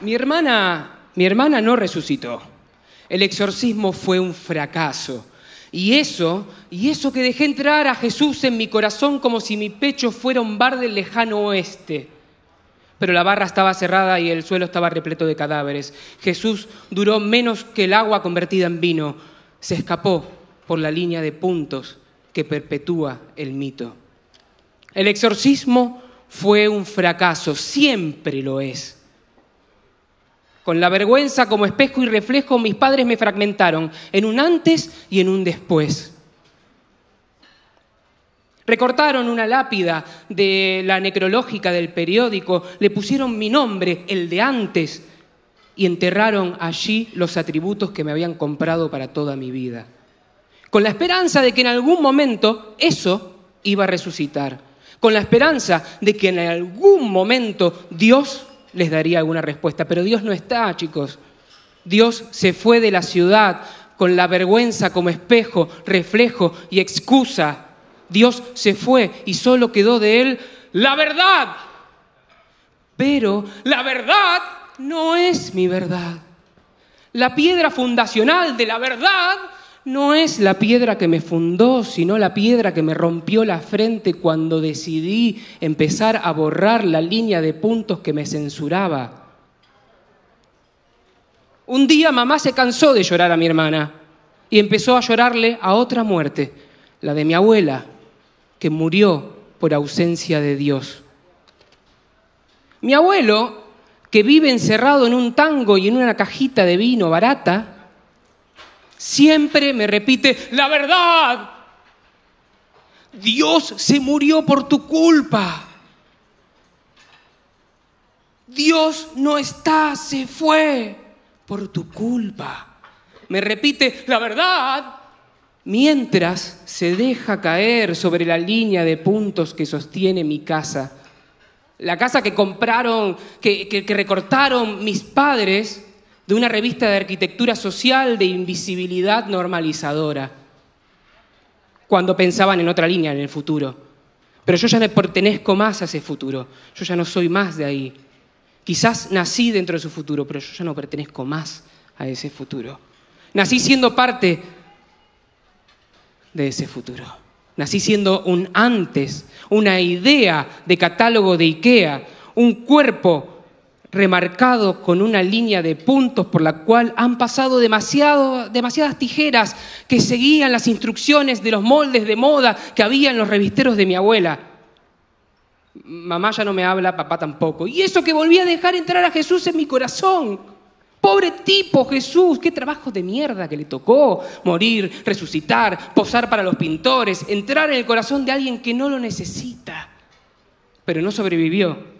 mi hermana, mi hermana no resucitó. El exorcismo fue un fracaso. Y eso, y eso que dejé entrar a Jesús en mi corazón como si mi pecho fuera un bar del lejano oeste. Pero la barra estaba cerrada y el suelo estaba repleto de cadáveres. Jesús duró menos que el agua convertida en vino. Se escapó por la línea de puntos que perpetúa el mito. El exorcismo fue un fracaso, siempre lo es. Con la vergüenza como espejo y reflejo, mis padres me fragmentaron en un antes y en un después. Recortaron una lápida de la necrológica del periódico, le pusieron mi nombre, el de antes, y enterraron allí los atributos que me habían comprado para toda mi vida. Con la esperanza de que en algún momento eso iba a resucitar. Con la esperanza de que en algún momento Dios les daría alguna respuesta. Pero Dios no está, chicos. Dios se fue de la ciudad con la vergüenza como espejo, reflejo y excusa. Dios se fue y solo quedó de él la verdad. Pero la verdad no es mi verdad. La piedra fundacional de la verdad no es la piedra que me fundó, sino la piedra que me rompió la frente cuando decidí empezar a borrar la línea de puntos que me censuraba. Un día mamá se cansó de llorar a mi hermana y empezó a llorarle a otra muerte, la de mi abuela, que murió por ausencia de Dios. Mi abuelo, que vive encerrado en un tango y en una cajita de vino barata, Siempre me repite, la verdad. Dios se murió por tu culpa. Dios no está, se fue por tu culpa. Me repite, la verdad, mientras se deja caer sobre la línea de puntos que sostiene mi casa. La casa que compraron, que, recortaron mis padres de una revista de arquitectura social de invisibilidad normalizadora, cuando pensaban en otra línea, en el futuro. Pero yo ya no pertenezco más a ese futuro, yo ya no soy más de ahí. Quizás nací dentro de su futuro, pero yo ya no pertenezco más a ese futuro. Nací siendo parte de ese futuro. Nací siendo un antes, una idea de catálogo de IKEA, un cuerpo remarcado con una línea de puntos por la cual han pasado demasiadas tijeras que seguían las instrucciones de los moldes de moda que había en los revisteros de mi abuela. Mamá ya no me habla, papá tampoco. Y eso que volví a dejar entrar a Jesús en mi corazón. Pobre tipo Jesús, qué trabajo de mierda que le tocó. Morir, resucitar, posar para los pintores, entrar en el corazón de alguien que no lo necesita. Pero no sobrevivió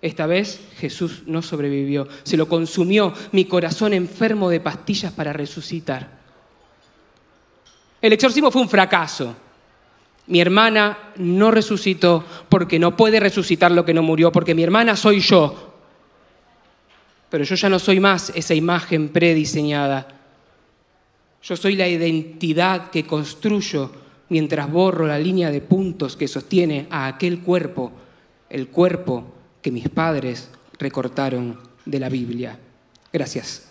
esta vez Jesús no sobrevivió, se lo consumió mi corazón enfermo de pastillas para resucitar. El exorcismo fue un fracaso. Mi hermana no resucitó porque no puede resucitar lo que no murió, porque mi hermana soy yo. Pero yo ya no soy más esa imagen prediseñada. Yo soy la identidad que construyo mientras borro la línea de puntos que sostiene a aquel cuerpo, el cuerpo que mis padres recortaron de la Biblia. Gracias.